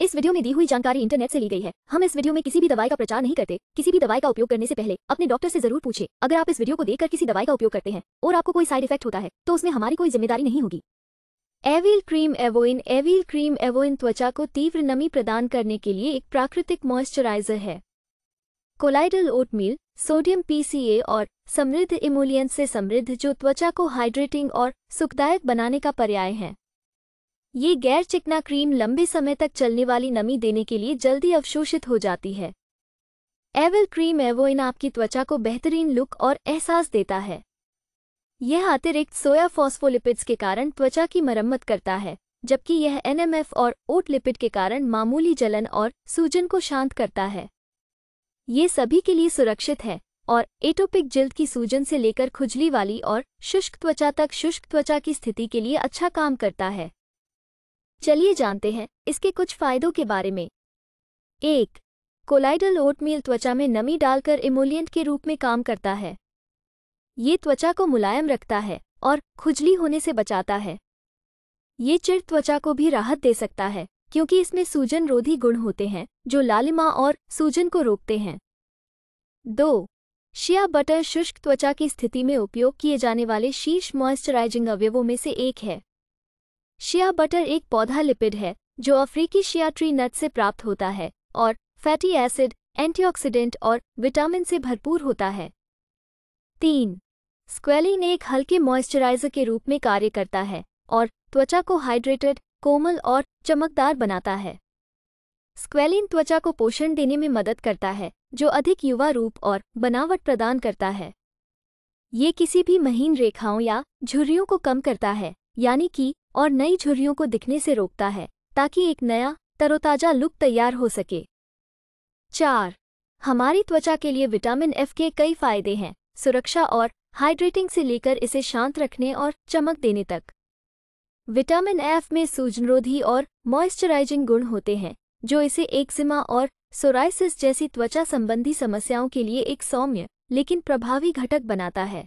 इस वीडियो में दी हुई जानकारी इंटरनेट से ली गई है हम इस वीडियो में किसी भी दवाई का प्रचार नहीं करते किसी भी दवाई का उपयोग करने से पहले अपने डॉक्टर से जरूर पूछे अगर आप इस वीडियो को देखकर किसी दवाई का उपयोग करते हैं और आपको कोई साइड इफेक्ट होता है तो उसमें हमारी कोई जिम्मेदारी नहीं होगी एविल क्रीम एवोइन एविल क्रीम एवोइन त्वचा को तीव्र नमी प्रदान करने के लिए एक प्राकृतिक मॉइस्चराइजर है कोलाइडल ओटमील सोडियम पीसीए और समृद्ध इमोलियंट से समृद्ध जो त्वचा को हाइड्रेटिंग और सुखदायक बनाने का पर्याय है ये गैर चिकना क्रीम लंबे समय तक चलने वाली नमी देने के लिए जल्दी अवशोषित हो जाती है एवल क्रीम एवोइन आपकी त्वचा को बेहतरीन लुक और एहसास देता है यह अतिरिक्त सोया फॉस्फोलिपिड्स के कारण त्वचा की मरम्मत करता है जबकि यह एनएमएफ और ओट लिपिड के कारण मामूली जलन और सूजन को शांत करता है ये सभी के लिए सुरक्षित है और एटोपिक जिल्द की सूजन से लेकर खुजली वाली और शुष्क त्वचा तक शुष्क त्वचा की स्थिति के लिए अच्छा काम करता है चलिए जानते हैं इसके कुछ फायदों के बारे में एक कोलाइडल ओटमील त्वचा में नमी डालकर इमोलियंट के रूप में काम करता है ये त्वचा को मुलायम रखता है और खुजली होने से बचाता है ये चिड़ त्वचा को भी राहत दे सकता है क्योंकि इसमें सूजन रोधी गुण होते हैं जो लालिमा और सूजन को रोकते हैं दो शिया बटर शुष्क त्वचा की स्थिति में उपयोग किए जाने वाले शीर्ष मॉइस्चराइजिंग अवयवों में से एक है शिया बटर एक पौधा लिपिड है जो अफ्रीकी शिया ट्री नट से प्राप्त होता है और फैटी एसिड एंटीऑक्सीडेंट और विटामिन से भरपूर होता है तीन स्क्वेलिन एक हल्के मॉइस्चराइजर के रूप में कार्य करता है और त्वचा को हाइड्रेटेड कोमल और चमकदार बनाता है स्क्वेलिन त्वचा को पोषण देने में मदद करता है जो अधिक युवा रूप और बनावट प्रदान करता है ये किसी भी महीन रेखाओं या झुर्रियों को कम करता है यानी कि और नई झुर्रियों को दिखने से रोकता है ताकि एक नया तरोताजा लुक तैयार हो सके चार हमारी त्वचा के लिए विटामिन एफ के कई फायदे हैं सुरक्षा और हाइड्रेटिंग से लेकर इसे शांत रखने और चमक देने तक विटामिन एफ में सूजनरोधी और मॉइस्चराइजिंग गुण होते हैं जो इसे एक्जिमा और सोराइसिस जैसी त्वचा संबंधी समस्याओं के लिए एक सौम्य लेकिन प्रभावी घटक बनाता है